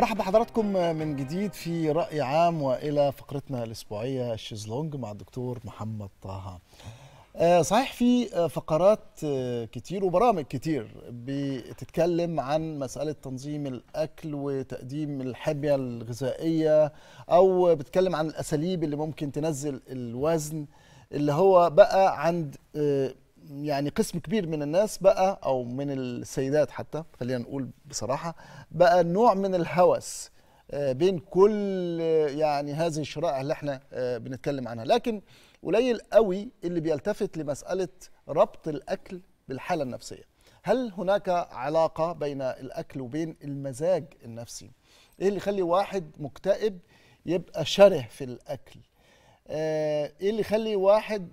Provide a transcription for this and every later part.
مرحبا بحضراتكم من جديد في رأي عام وإلى فقرتنا الأسبوعية الشيزلونج مع الدكتور محمد طه آه، صحيح في فقرات آه، كتير وبرامج كتير بتتكلم عن مسألة تنظيم الأكل وتقديم الحمية الغذائية أو بتتكلم عن الأساليب اللي ممكن تنزل الوزن اللي هو بقى عند آه، يعني قسم كبير من الناس بقى او من السيدات حتى خلينا نقول بصراحه بقى نوع من الهوس آه، بين كل آه، يعني هذه الشرائح اللي احنا آه، بنتكلم عنها لكن قليل قوي اللي بيلتفت لمساله ربط الاكل بالحاله النفسيه هل هناك علاقه بين الاكل وبين المزاج النفسي ايه اللي يخلي واحد مكتئب يبقى شره في الاكل ايه اللي يخلي واحد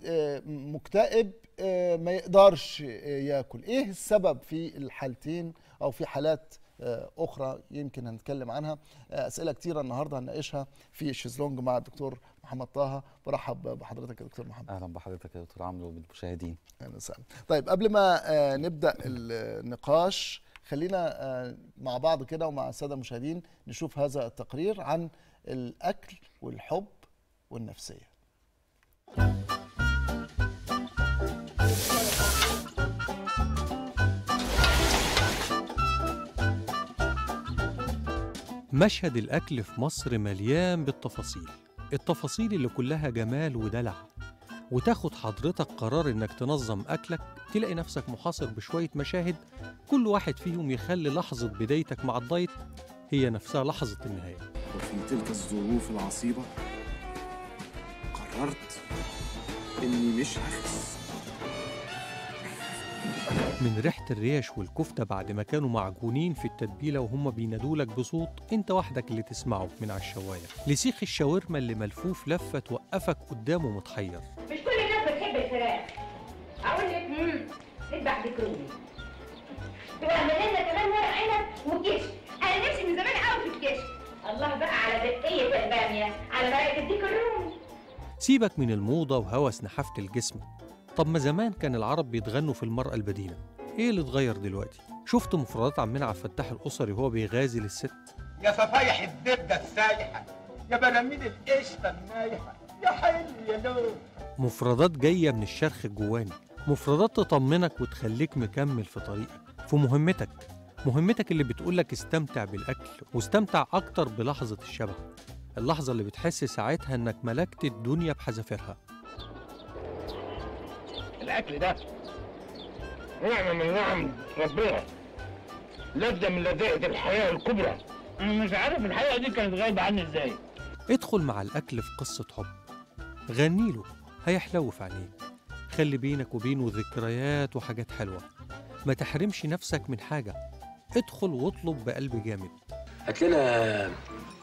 مكتئب آه، ما يقدرش آه، ياكل ايه السبب في الحالتين او في حالات آه، اخرى يمكن هنتكلم عنها اسئله كتيره النهارده هنناقشها في الشيزلونج مع الدكتور محمد طه برحب بحضرتك يا دكتور محمد اهلا بحضرتك يا دكتور عمرو وبالمشاهدين اهلا وسهلا طيب قبل ما نبدا النقاش خلينا مع بعض كده ومع الساده المشاهدين نشوف هذا التقرير عن الاكل والحب والنفسيه مشهد الأكل في مصر مليان بالتفاصيل التفاصيل اللي كلها جمال ودلع وتاخد حضرتك قرار إنك تنظم أكلك تلاقي نفسك محاصر بشوية مشاهد كل واحد فيهم يخلي لحظة بدايتك مع الدايت هي نفسها لحظة النهاية وفي تلك الظروف العصيبة قررت إني مش هخس من ريحة الريش والكفتة بعد ما كانوا معجونين في التتبيلة وهم بينادولك بصوت انت وحدك اللي تسمعه من على الشواية لسيخ الشاورما اللي ملفوف لفة توقفك قدامه متحير مش كل الناس بتحب الفراخ اقول لك امم نذبح بكرومي تعمل لنا كمان ورق عنب وكش انا نفسي من زمان قوي في الكش الله بقى على دقية البامية على بركه الديك الرومي سيبك من الموضة وهوس نحافة الجسم طب ما زمان كان العرب بيتغنوا في المرأة البدينة إيه اللي اتغير دلوقتي؟ شفت مفردات عمنا عبد الفتاح الأسري وهو بيغازل الست؟ يا صفايح الزبدة السايحة يا براميل القشطة النايحة يا حل يا نور مفردات جاية من الشرخ الجواني مفردات تطمنك وتخليك مكمل في طريقك في مهمتك مهمتك اللي بتقولك استمتع بالأكل واستمتع أكتر بلحظة الشبع اللحظة اللي بتحس ساعتها إنك ملكت الدنيا بحذافيرها الاكل ده نعمه من نعم ربنا لذه من لذائذ الحياه الكبرى انا مش عارف الحياه دي كانت غايبه عني ازاي ادخل مع الاكل في قصه حب غني هيحلو هيحلوف عليك خلي بينك وبينه ذكريات وحاجات حلوه ما تحرمش نفسك من حاجه ادخل واطلب بقلب جامد هات لنا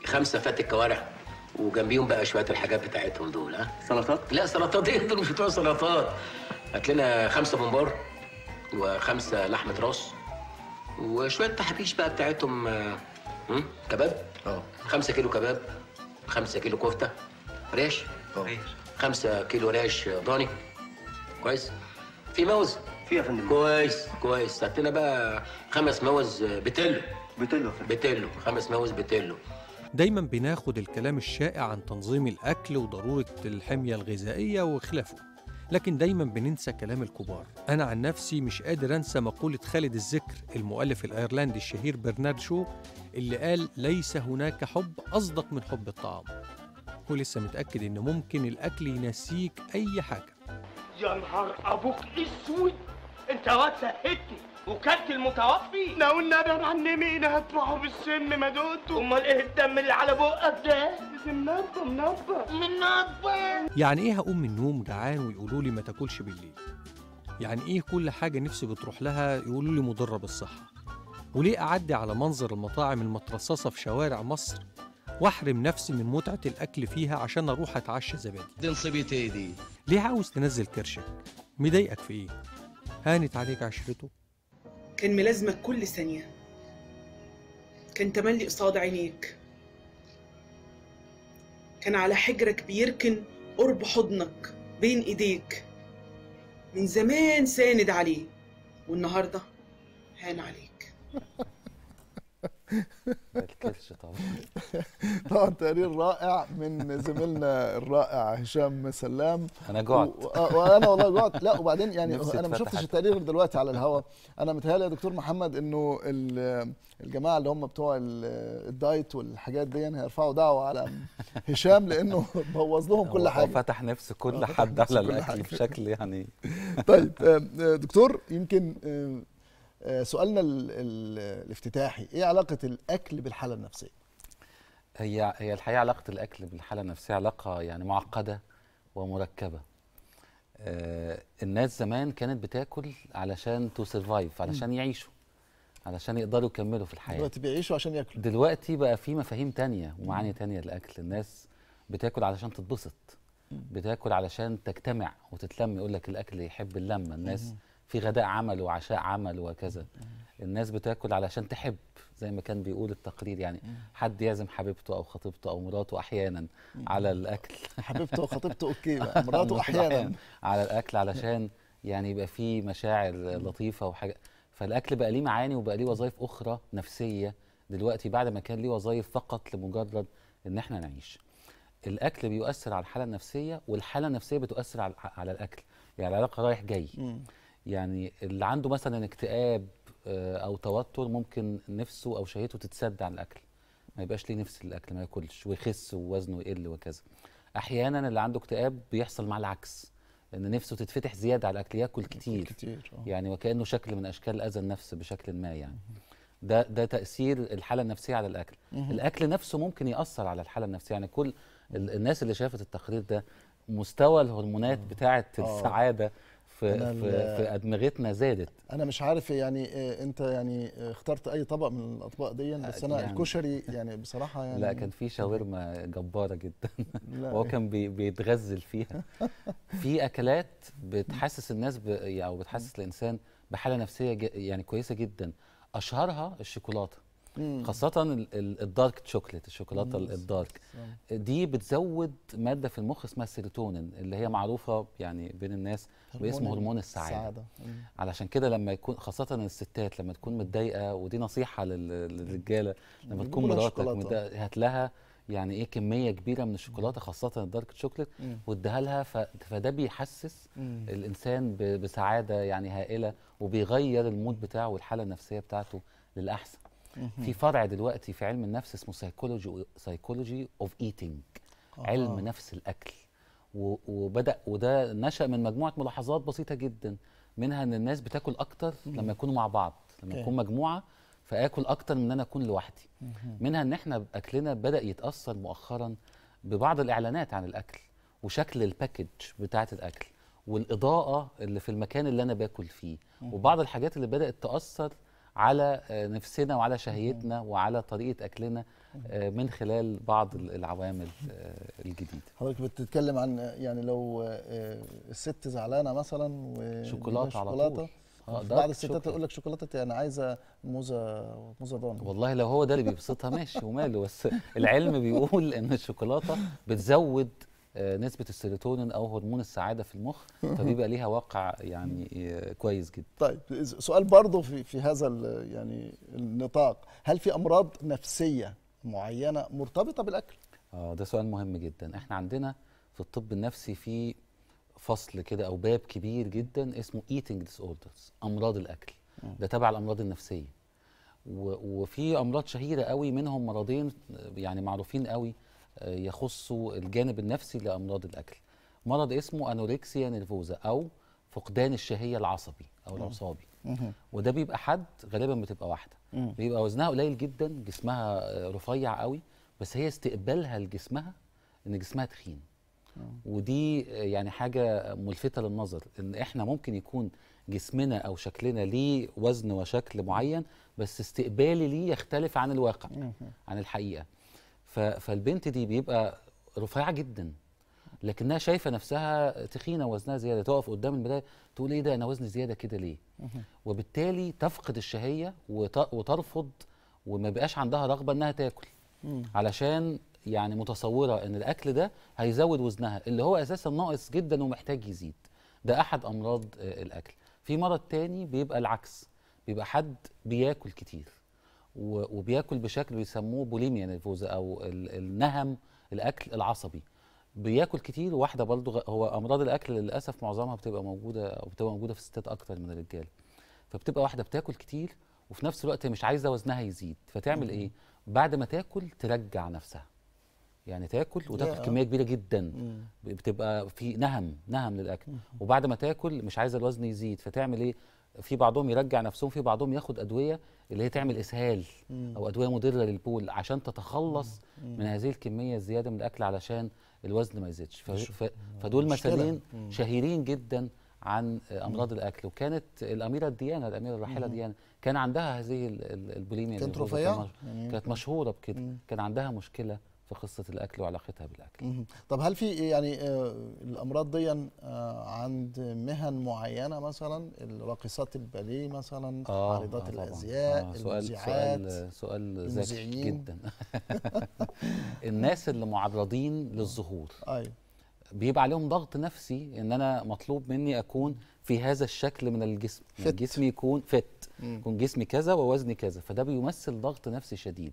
خمسه فات الكوارع وجنبيهم بقى شويه الحاجات بتاعتهم دول ها سلطات لا سلطات ايه دول مش بتوع سلطات هات لنا خمسه بومبار وخمسه لحمه راس وشويه تحابيش بقى بتاعتهم آه، كباب اه 5 كيلو كباب 5 كيلو كفته ريش اه 5 كيلو ريش ضاني كويس في موز في يا فندم كويس كويس هات لنا بقى خمس موز بتلو بتلو بتلو خمس موز بتلو دايما بناخد الكلام الشائع عن تنظيم الاكل وضروره الحميه الغذائيه وخلافه لكن دايما بننسى كلام الكبار أنا عن نفسي مش قادر أنسى مقولة خالد الذكر المؤلف الأيرلندي الشهير برنارد شو اللي قال ليس هناك حب أصدق من حب الطعام ولسه متأكد إن ممكن الأكل ينسيك أي حاجة يا نهار أبوك أسود أنت واد سهتني وكلت المتوفي لو الندم عنمي انا هتبعه بالسم ما دقته امال ايه الدم اللي على بقك ده منبه منبه منبه يعني ايه هقوم من النوم جعان ويقولوا لي ما تاكلش بالليل يعني ايه كل حاجه نفسي بتروح لها يقولوا لي مضره بالصحه وليه اعدي على منظر المطاعم المترصصه في شوارع مصر واحرم نفسي من متعه الاكل فيها عشان اروح اتعشى زبادي دي ايه دي ليه عاوز تنزل كرشك مضايقك في ايه هانت عليك عشرته كان ملازمك كل ثانية كان تملي قصاد عينيك كان على حجرك بيركن قرب حضنك بين ايديك من زمان ساند عليه والنهارده هان عليك ما طبعا طبعا تقرير رائع من زميلنا الرائع هشام سلام انا جعت وانا والله جعت لا وبعدين يعني انا ما شفتش التقرير دلوقتي على الهواء انا متهيألي يا دكتور محمد انه الجماعه اللي هم بتوع الدايت والحاجات دي يعني هيرفعوا دعوه على هشام لانه بوظ لهم كل حاجه فتح نفس كل حد على الاكل بشكل يعني طيب آه، دكتور يمكن آه، آه، سؤالنا الـ الـ الافتتاحي ايه علاقه الاكل بالحاله النفسيه هي هي الحقيقه علاقه الاكل بالحاله النفسيه علاقه يعني معقده ومركبه آه الناس زمان كانت بتاكل علشان تو سرفايف علشان م. يعيشوا علشان يقدروا يكملوا في الحياه دلوقتي بيعيشوا عشان ياكلوا دلوقتي بقى في مفاهيم تانية ومعاني تانية للاكل الناس بتاكل علشان تتبسط بتاكل علشان تجتمع وتتلم يقول لك الاكل يحب اللمه الناس م. في غداء عمل وعشاء عمل وكذا الناس بتاكل علشان تحب زي ما كان بيقول التقرير يعني حد يعزم حبيبته او خطيبته او مراته احيانا على الاكل حبيبته وخطيبته اوكي مراته احيانا على الاكل علشان يعني يبقى في مشاعر لطيفه وحاجه فالاكل بقى ليه معاني وبقى ليه وظائف اخرى نفسيه دلوقتي بعد ما كان ليه وظائف فقط لمجرد ان احنا نعيش الاكل بيؤثر على الحاله النفسيه والحاله النفسيه بتؤثر على, على الاكل يعني العلاقه رايح جاي يعني اللي عنده مثلا اكتئاب آه، او توتر ممكن نفسه او شهيته تتسد عن الاكل ما يبقاش ليه نفس الاكل ما ياكلش ويخس ووزنه يقل وكذا احيانا اللي عنده اكتئاب بيحصل مع العكس ان نفسه تتفتح زياده على الاكل ياكل كتير, كتير. آه. يعني وكانه شكل من اشكال اذى النفس بشكل ما يعني ده ده تاثير الحاله النفسيه على الاكل الاكل نفسه ممكن ياثر على الحاله النفسيه يعني كل الناس اللي شافت التقرير ده مستوى الهرمونات آه. بتاعه السعاده في, في, في ادمغتنا زادت انا مش عارف يعني آه، انت يعني اخترت اي طبق من الاطباق دي آه، بس انا يعني الكشري يعني بصراحه يعني لا كان في شاورما جباره جدا وهو كان بيتغزل فيها في اكلات بتحسس الناس او بتحسس الانسان بحاله نفسيه يعني كويسه جدا اشهرها الشوكولاته خاصه الدارك تشوكلت الشوكولاته الدارك دي بتزود ماده في المخ اسمها السيروتونين اللي هي معروفه يعني بين الناس باسم هرمون السعاده, السعادة. علشان كده لما يكون خاصه الستات لما تكون متضايقه ودي نصيحه للرجاله لما تكون مراتك هات لها يعني ايه كميه كبيره من الشوكولاته خاصه الدارك شوكليت واديها لها فده بيحسس مم. الانسان بسعاده يعني هائله وبيغير المود بتاعه والحاله النفسيه بتاعته للاحسن في فرع دلوقتي في علم النفس اسمه سايكولوجي سايكولوجي اوف ايتينج علم نفس الاكل وبدا وده نشا من مجموعه ملاحظات بسيطه جدا منها ان الناس بتاكل اكتر لما يكونوا مع بعض لما يكون مجموعه فاكل اكتر من ان انا اكون لوحدي منها ان احنا اكلنا بدا يتاثر مؤخرا ببعض الاعلانات عن الاكل وشكل الباكج بتاعه الاكل والاضاءه اللي في المكان اللي انا باكل فيه وبعض الحاجات اللي بدات تاثر على آه، نفسنا وعلى شهيتنا وعلى طريقه اكلنا آه، من خلال بعض العوامل آه، الجديده حضرتك بتتكلم عن يعني لو الست زعلانه مثلا وشوكولاته على طول بعض الستات يقول لك شوكولاته انا يعني عايزه موزه موزه ضان والله لو هو ده اللي بيبسطها ماشي وماله بس العلم بيقول ان الشوكولاته بتزود آه، نسبه السيروتونين او هرمون السعاده في المخ فبيبقى ليها واقع يعني آه، كويس جدا طيب سؤال برضه في في هذا يعني النطاق هل في امراض نفسيه معينه مرتبطه بالاكل اه ده سؤال مهم جدا احنا عندنا في الطب النفسي في فصل كده او باب كبير جدا اسمه ايتنج ديس اوردرز امراض الاكل ده تبع الامراض النفسيه وفي امراض شهيره قوي منهم مرضين آه، يعني معروفين قوي يخص الجانب النفسي لامراض الاكل مرض اسمه انوركسيا نيرفوزا او فقدان الشهيه العصبي او العصابي وده بيبقى حد غالبا بتبقى واحده بيبقى وزنها قليل جدا جسمها رفيع قوي بس هي استقبالها لجسمها ان جسمها تخين ودي يعني حاجه ملفته للنظر ان احنا ممكن يكون جسمنا او شكلنا ليه وزن وشكل معين بس استقبالي ليه يختلف عن الواقع عن الحقيقه فالبنت دي بيبقى رفيعه جدا لكنها شايفه نفسها تخينه وزنها زياده تقف قدام المرايه تقول ايه ده انا وزني زياده كده ليه وبالتالي تفقد الشهيه وترفض وما بقاش عندها رغبه انها تاكل علشان يعني متصوره ان الاكل ده هيزود وزنها اللي هو اساسا ناقص جدا ومحتاج يزيد ده احد امراض آه، الاكل في مرض تاني بيبقى العكس بيبقى حد بياكل كتير وبياكل بشكل بيسموه بوليميا نيرفوزا او النهم الاكل العصبي بياكل كتير واحده برضه هو امراض الاكل للاسف معظمها بتبقى موجوده او بتبقى موجوده في الستات اكتر من الرجاله فبتبقى واحده بتاكل كتير وفي نفس الوقت مش عايزه وزنها يزيد فتعمل ايه بعد ما تاكل ترجع نفسها يعني تاكل وتاكل كميه آه. كبيره جدا بتبقى في نهم نهم للاكل وبعد ما تاكل مش عايزه الوزن يزيد فتعمل ايه في بعضهم يرجع نفسهم في بعضهم ياخد ادويه اللي هي تعمل اسهال مم. او ادويه مضره للبول عشان تتخلص مم. من هذه الكميه الزياده من الاكل علشان الوزن ما يزيدش ف... ف... فدول مثالين شهيرين جدا عن امراض مم. الاكل وكانت الاميره الديانه الاميره الراحله ديانه كان عندها هذه البوليميا كانت رفيعه يعني كانت مشهوره بكده كان عندها مشكله في قصه الاكل وعلاقتها بالاكل. طب هل في يعني آه، الامراض دي آه، عند مهن معينه مثلا الراقصات الباليه مثلا آه عارضات آه الازياء آه سؤال سؤال سؤال ذكي جدا الناس اللي معرضين للظهور ايوه بيبقى عليهم ضغط نفسي ان انا مطلوب مني اكون في هذا الشكل من الجسم فت. يعني جسمي يكون فت يكون جسمي كذا ووزني كذا فده بيمثل ضغط نفسي شديد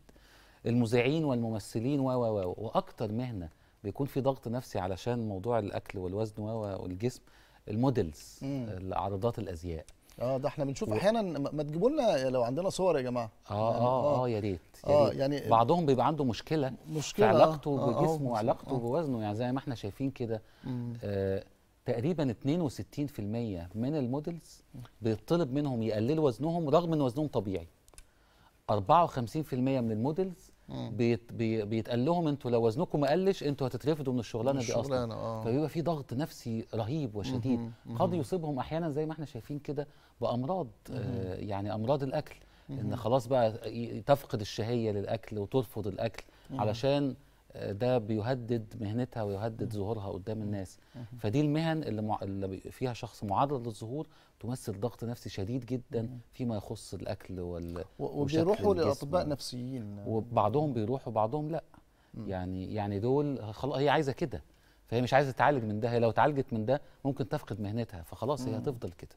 المذيعين والممثلين و و واكتر مهنه بيكون في ضغط نفسي علشان موضوع الاكل والوزن والجسم المودلز العارضات الازياء اه ده احنا بنشوف و... احيانا ما تجيبوا لنا لو عندنا صور يا جماعه اه يعني اه اه, آه، يا ريت اه يعني بعضهم بيبقى عنده مشكله مشكله في علاقته آه, آه، بجسمه آه وعلاقته آه بوزنه يعني زي ما احنا شايفين كده آه تقريبا 62% من المودلز بيطلب منهم يقللوا وزنهم رغم ان وزنهم طبيعي 54% من المودلز بيت بيتقال لهم انتوا لو وزنكم ما قلش انتوا هتترفدوا من الشغلانه دي اصلا آه. فبيبقى في ضغط نفسي رهيب وشديد قد يصيبهم احيانا زي ما احنا شايفين كده بامراض آه، يعني امراض الاكل ان خلاص بقى تفقد الشهيه للاكل وترفض الاكل علشان ده بيهدد مهنتها ويهدد ظهورها قدام الناس فدي المهن اللي, مع... اللي فيها شخص معرض للظهور تمثل ضغط نفسي شديد جدا فيما يخص الاكل وال وبيروحوا لاطباء نفسيين وبعضهم بيروحوا وبعضهم لا يعني يعني دول خلاص هي عايزه كده فهي مش عايزه تتعالج من ده هي لو اتعالجت من ده ممكن تفقد مهنتها فخلاص هي هتفضل كده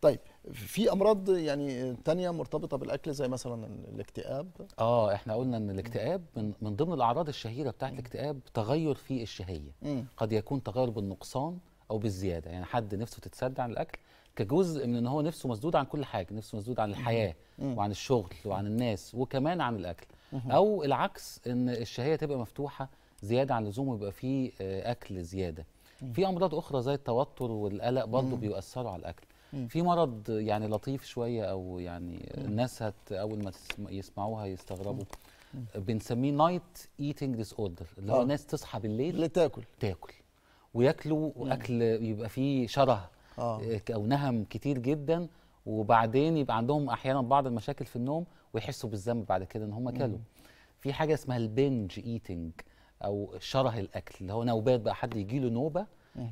طيب في امراض يعني تانية مرتبطه بالاكل زي مثلا الاكتئاب اه احنا قلنا ان الاكتئاب من, من ضمن الاعراض الشهيره بتاعه الاكتئاب تغير في الشهيه مم. قد يكون تغير بالنقصان او بالزياده يعني حد نفسه تتسد عن الاكل كجزء من ان هو نفسه مسدود عن كل حاجه نفسه مسدود عن الحياه مم. وعن الشغل وعن الناس وكمان عن الاكل مم. او العكس ان الشهيه تبقى مفتوحه زياده عن اللزوم ويبقى فيه آه، اكل زياده في امراض اخرى زي التوتر والقلق برضه بيؤثروا على الاكل في مرض يعني لطيف شويه او يعني الناس هت اول ما يسمعوها يستغربوا بنسميه نايت ايتنج ديس اوردر اللي هو آه. الناس تصحى بالليل لتاكل تاكل تاكل وياكلوا اكل يبقى فيه شره آه. آه، او نهم كتير جدا وبعدين يبقى عندهم احيانا بعض المشاكل في النوم ويحسوا بالذنب بعد كده ان هم كلوا في حاجه اسمها البنج ايتنج او شره الاكل اللي هو نوبات بقى حد يجي له نوبه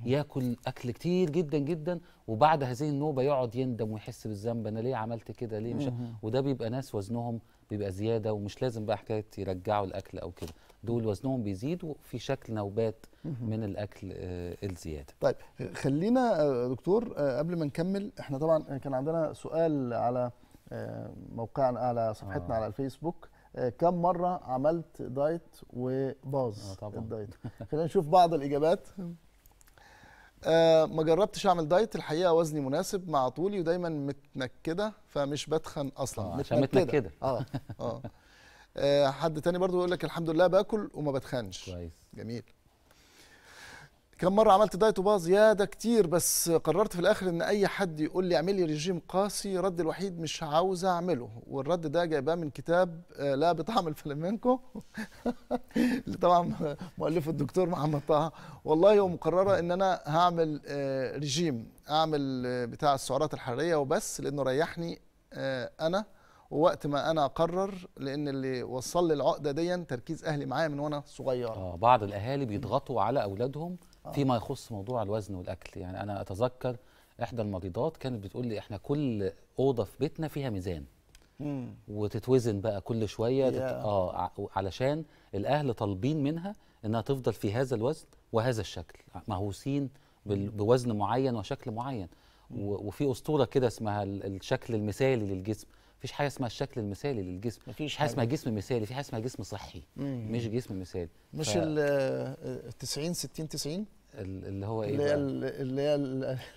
ياكل اكل كتير جدا جدا وبعد هذه النوبه يقعد يندم ويحس بالذنب انا ليه عملت كده ليه مش وده بيبقى ناس وزنهم بيبقى زياده ومش لازم بقى حكايه يرجعوا الاكل او كده دول وزنهم بيزيد وفي شكل نوبات من الاكل آه الزياده طيب خلينا آه، دكتور آه، قبل ما نكمل احنا طبعا كان عندنا سؤال على آه، موقعنا على صفحتنا آه. على الفيسبوك آه، كم مره عملت دايت وباظ آه، الدايت خلينا نشوف بعض الاجابات أه ما جربتش اعمل دايت الحقيقه وزني مناسب مع طولي ودايما متنكده فمش بتخن اصلا آه عشان متنكده آه. اه اه حد تاني برضو يقول لك الحمد لله باكل وما بتخنش كويس جميل كم مره عملت دايت وباظ زياده كتير بس قررت في الاخر ان اي حد يقول لي اعمل لي ريجيم قاسي رد الوحيد مش عاوز اعمله والرد ده جايباه من كتاب آه، لا بطعم الفلامينكو اللي طبعا مؤلفه الدكتور محمد طه والله ومقرره ان انا هعمل آه، ريجيم اعمل آه، بتاع السعرات الحراريه وبس لانه ريحني انا ووقت ما انا اقرر لان اللي وصل لي العقده دي تركيز اهلي معايا من وانا صغير اه بعض الاهالي بيضغطوا على اولادهم آه. فيما يخص موضوع الوزن والاكل يعني انا اتذكر احدى المريضات كانت بتقول لي احنا كل اوضه في بيتنا فيها ميزان وتتوزن بقى كل شويه تت... اه علشان الاهل طالبين منها انها تفضل في هذا الوزن وهذا الشكل مهووسين بال... بوزن معين وشكل معين و... وفي اسطوره كده اسمها الشكل المثالي للجسم فيش حاجه اسمها الشكل المثالي للجسم مفيش حاجه اسمها جسم مثالي في حاجه اسمها جسم صحي مم. مش جسم مثالي مش ال 90 60 90 اللي هو ايه اللي هي اللي هي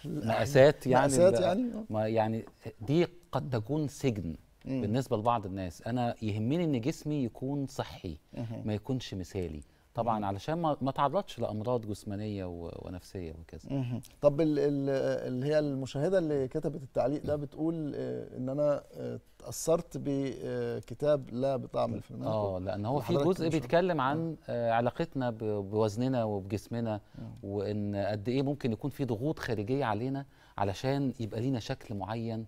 المقاسات يعني مقاسات يعني ما يعني دي قد تكون سجن مم. بالنسبه لبعض الناس انا يهمني ان جسمي يكون صحي ما يكونش مثالي طبعا مم. علشان ما, ما تعرضش لامراض جسمانيه و... ونفسيه وكذا طب اللي هي المشاهده اللي كتبت التعليق ده بتقول آه، ان انا آه، اتاثرت بكتاب لا بطعم الفرنان اه لان هو في جزء بيتكلم عن آه. آه، علاقتنا بوزننا وبجسمنا آه. وان قد ايه ممكن يكون في ضغوط خارجيه علينا علشان يبقى لينا شكل معين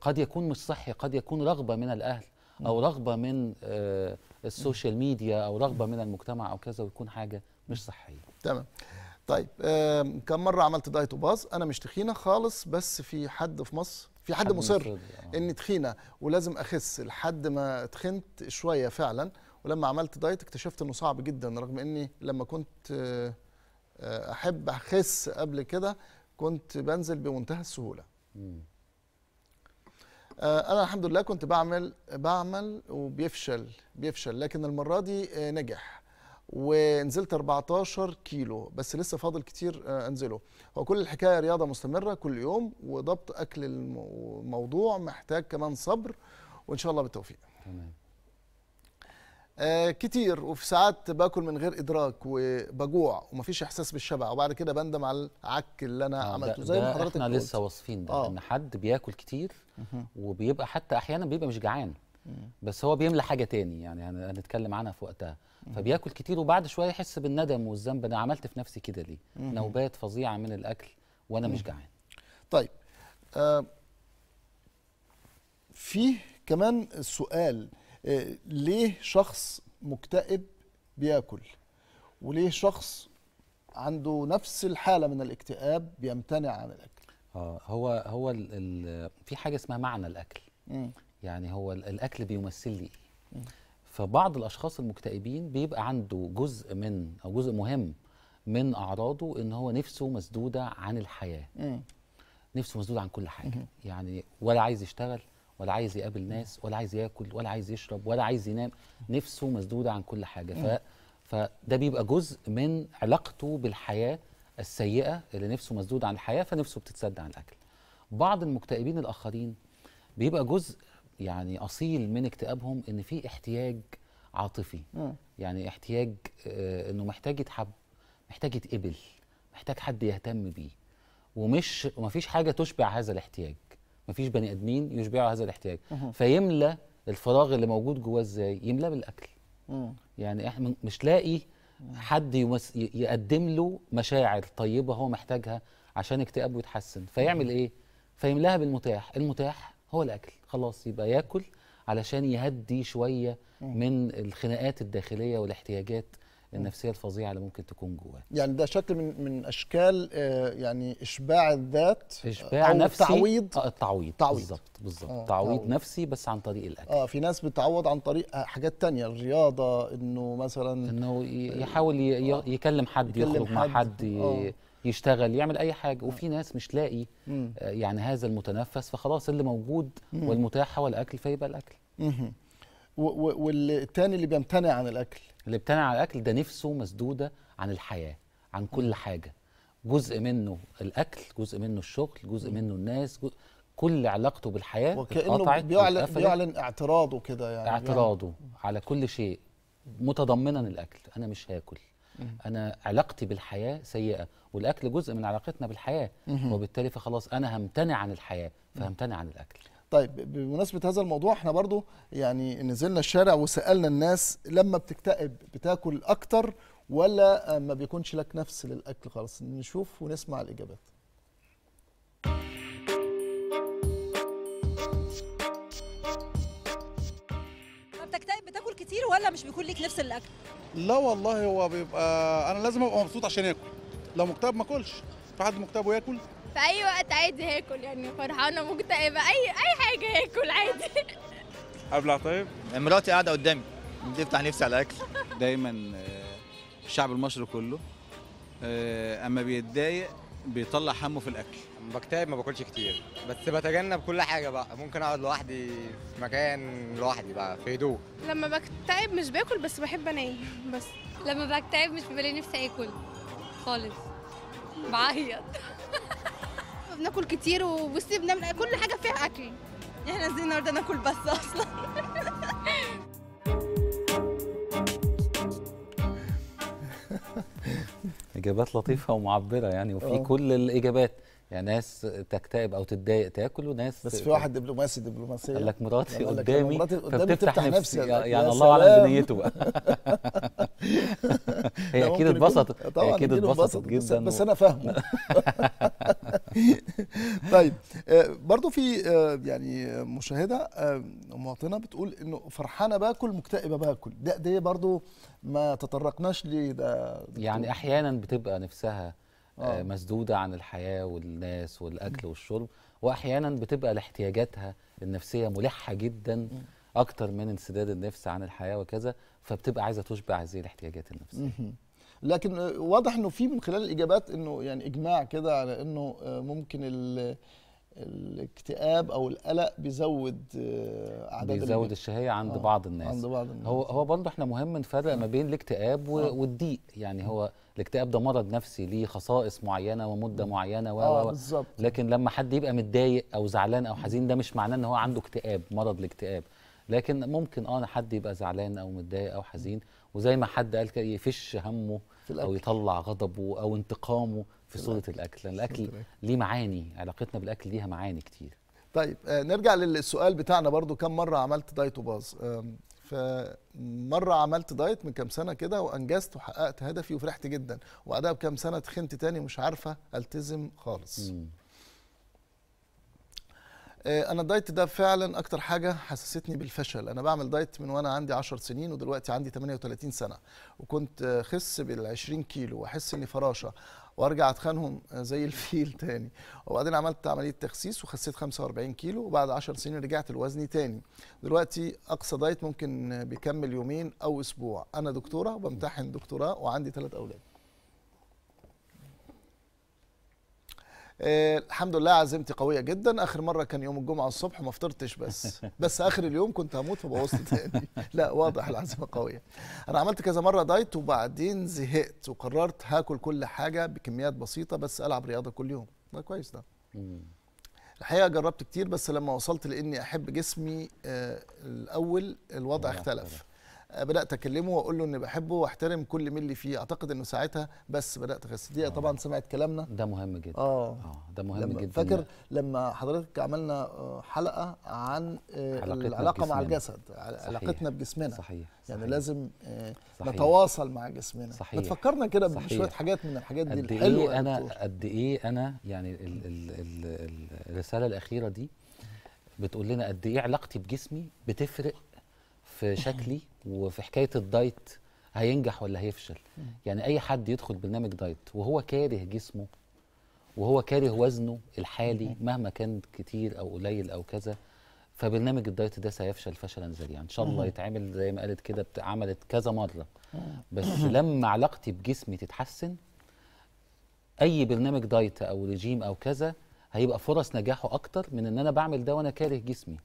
قد يكون مش صحي قد يكون رغبه من الاهل او رغبه من السوشيال ميديا او رغبه من المجتمع او كذا ويكون حاجه مش صحيه تمام طيب كم مره عملت دايت وباص انا مش تخينه خالص بس في حد في مصر في حد, حد مصر آه. ان تخينه ولازم اخس لحد ما تخنت شويه فعلا ولما عملت دايت اكتشفت انه صعب جدا رغم اني لما كنت آه، احب اخس قبل كده كنت بنزل بمنتهى السهوله آه، انا الحمد لله كنت بعمل بعمل وبيفشل بيفشل لكن المره دي آه، نجح ونزلت 14 كيلو بس لسه فاضل كتير آه، انزله هو كل الحكايه رياضه مستمره كل يوم وضبط اكل الموضوع محتاج كمان صبر وان شاء الله بالتوفيق تمام آه كتير وفي ساعات باكل من غير ادراك وبجوع ومفيش احساس بالشبع وبعد كده بندم على العك اللي انا آه عملته زي ما حضرتك احنا لسه واصفين ده آه. ان حد بياكل كتير وبيبقى حتى احيانا بيبقى مش جعان بس هو بيملى حاجه تاني يعني هنتكلم عنها في وقتها فبياكل كتير وبعد شويه يحس بالندم والذنب انا عملت في نفسي كده ليه نوبات فظيعه من الاكل وانا مش جعان طيب آه فيه كمان السؤال آه ليه شخص مكتئب بياكل وليه شخص عنده نفس الحاله من الاكتئاب بيمتنع عن الاكل اه هو هو ال ال في حاجه اسمها معنى الاكل مم. يعني هو الاكل بيمثل لي ايه فبعض الاشخاص المكتئبين بيبقى عنده جزء من او جزء مهم من اعراضه ان هو نفسه مسدوده عن الحياه نفسه مسدود عن كل حاجه يعني ولا عايز يشتغل ولا عايز يقابل ناس ولا عايز ياكل ولا عايز يشرب ولا عايز ينام نفسه مسدوده عن كل حاجه ف فده بيبقى جزء من علاقته بالحياه السيئه اللي نفسه مسدود عن الحياه فنفسه بتتسد عن الاكل بعض المكتئبين الاخرين بيبقى جزء يعني اصيل من اكتئابهم ان في احتياج عاطفي م. يعني احتياج آه انه محتاج يتحب محتاج يتقبل محتاج حد يهتم بيه ومش ومفيش حاجه تشبع هذا الاحتياج مفيش بني ادمين يشبعوا هذا الاحتياج مه. فيملى الفراغ اللي موجود جواه ازاي يملاه بالاكل يعني احنا مش لاقي حد يمس يقدم له مشاعر طيبه هو محتاجها عشان اكتئابه يتحسن فيعمل ايه فيملاها بالمتاح المتاح هو الاكل خلاص يبقى ياكل علشان يهدي شويه من الخناقات الداخليه والاحتياجات النفسيه الفظيعه اللي ممكن تكون جواه يعني ده شكل من من اشكال آه، يعني اشباع الذات آه، اشباع أو نفسي التعويض آه التعويض تعويض بالظبط بالظبط آه تعويض, نفسي بس عن طريق الاكل اه في ناس بتعوض عن طريق آه، حاجات تانية الرياضه انه مثلا انه يحاول يكلم حد يكلم يخرج حد مع حد آه يشتغل يعمل اي حاجه وفي آه. ناس مش لاقي آه، يعني هذا المتنفس فخلاص اللي موجود والمتاح هو الاكل فيبقى الاكل والتاني اللي بيمتنع عن الاكل اللي بيمتنع عن الاكل ده نفسه مسدوده عن الحياه عن كل حاجه جزء منه الاكل جزء منه الشغل جزء منه الناس جزء كل علاقته بالحياه وكانه بيعلن بيعلن اعتراضه كده يعني اعتراضه يعني. على كل شيء متضمنا الاكل انا مش هاكل انا علاقتي بالحياه سيئه والاكل جزء من علاقتنا بالحياه وبالتالي فخلاص انا همتنع عن الحياه فهمتنع عن الاكل طيب بمناسبة هذا الموضوع احنا برضو يعني نزلنا الشارع وسألنا الناس لما بتكتئب بتاكل أكتر ولا ما بيكونش لك نفس للأكل خالص نشوف ونسمع الإجابات ما بتكتئب بتاكل كتير ولا مش بيكون ليك نفس للأكل لا والله هو بيبقى انا لازم ابقى مبسوط عشان اكل لو مكتئب ما اكلش في حد مكتئب وياكل في اي وقت عادي هاكل يعني فرحانه مكتئبه اي اي حاجه هاكل عادي ابلع طيب مراتي قاعده قدامي بتفتح نفسي على الاكل دايما آه، الشعب المصري كله آه، اما بيتضايق بيطلع همه في الاكل بكتئب ما باكلش كتير بس بتجنب كل حاجه بقى ممكن اقعد لوحدي في مكان لوحدي بقى في هدوء لما بكتئب مش باكل بس بحب انام بس لما بكتئب مش بلاقي نفسي اكل خالص بعيط بناكل كتير وبصي بنعمل كل حاجه فيها اكل احنا نازلين النهارده ناكل بس اصلا اجابات لطيفه ومعبره يعني وفي آه. كل الاجابات يعني ناس تكتئب او تتضايق تاكل وناس بس في واحد دبلوماسي دبلوماسيه قال لك مراتي قدامي مراتي قدامي نفسي يعني الله اعلم بنيته بقى هي اكيد اتبسطت هي اكيد اتبسطت جدا بس, بس انا فاهمه طيب آه، برضو في آه، يعني مشاهده آه، مواطنه بتقول انه فرحانه باكل مكتئبه باكل ده دي برضو ما تطرقناش ليه ده يعني احيانا بتبقى نفسها آه، آه. مسدوده عن الحياه والناس والاكل والشرب واحيانا بتبقى لاحتياجاتها النفسيه ملحه جدا اكتر من انسداد النفس عن الحياه وكذا فبتبقى عايزه تشبع هذه الاحتياجات النفسيه لكن آه، واضح انه في من خلال الاجابات انه يعني اجماع كده على انه ممكن الاكتئاب او القلق بيزود عدد بيزود الشهيه عند آه بعض الناس عند بعض الناس هو هو برضه احنا مهم نفرق ما بين الاكتئاب والضيق يعني هو الاكتئاب ده مرض نفسي ليه خصائص معينه ومده معينه و آه بالظبط لكن لما حد يبقى متضايق او زعلان او حزين ده مش معناه ان هو عنده اكتئاب مرض الاكتئاب لكن ممكن اه حد يبقى زعلان او متضايق او حزين وزي ما حد قال كده يفش همه الأكل. او يطلع غضبه او انتقامه في صوره الاكل لان الاكل ليه معاني علاقتنا بالاكل ليها معاني كتير طيب آه نرجع للسؤال بتاعنا برضو كم مره عملت دايت وباظ فمره عملت دايت من كام سنه كده وانجزت وحققت هدفي وفرحت جدا وبعدها بكام سنه تخنت تاني مش عارفه التزم خالص آه، انا الدايت ده فعلا اكتر حاجه حسستني بالفشل انا بعمل دايت من وانا عندي 10 سنين ودلوقتي عندي 38 سنه وكنت خس بال 20 كيلو واحس اني فراشه وارجع اتخانهم زي الفيل تاني وبعدين عملت عمليه تخسيس وخسيت 45 كيلو وبعد 10 سنين رجعت لوزني تاني دلوقتي اقصى دايت ممكن بيكمل يومين او اسبوع انا دكتوره وبمتحن دكتوراه وعندي ثلاث اولاد آه، الحمد لله عزيمتي قويه جدا اخر مره كان يوم الجمعه الصبح ما فطرتش بس بس اخر اليوم كنت هموت فبوظت تاني لا واضح العزيمه قويه انا عملت كذا مره دايت وبعدين زهقت وقررت هاكل كل حاجه بكميات بسيطه بس العب رياضه كل يوم ده كويس ده الحقيقه جربت كتير بس لما وصلت لاني احب جسمي آه، الاول الوضع اختلف بدات اكلمه واقول له اني بحبه واحترم كل ملي فيه اعتقد انه ساعتها بس بدات اغسل دي آه. طبعا سمعت كلامنا ده مهم جدا آه. اه ده مهم لما جدا فاكر لما حضرتك عملنا آه، حلقه عن العلاقه مع الجسد صحيح. علاقتنا بجسمنا صحيح. يعني صحيح يعني لازم صحيح. نتواصل مع جسمنا صحيح. تفكرنا كده بشويه حاجات من الحاجات دي قد ايه انا قد ايه انا يعني الـ الـ الـ الرساله الاخيره دي بتقول لنا قد ايه علاقتي بجسمي بتفرق في شكلي وفي حكايه الدايت هينجح ولا هيفشل يعني اي حد يدخل برنامج دايت وهو كاره جسمه وهو كاره وزنه الحالي مهما كان كتير او قليل او كذا فبرنامج الدايت ده سيفشل فشلا ذريعا ان شاء الله يتعمل زي ما قالت كده عملت كذا مره بس لما علاقتي بجسمي تتحسن اي برنامج دايت او رجيم او كذا هيبقى فرص نجاحه اكتر من ان انا بعمل ده وانا كاره جسمي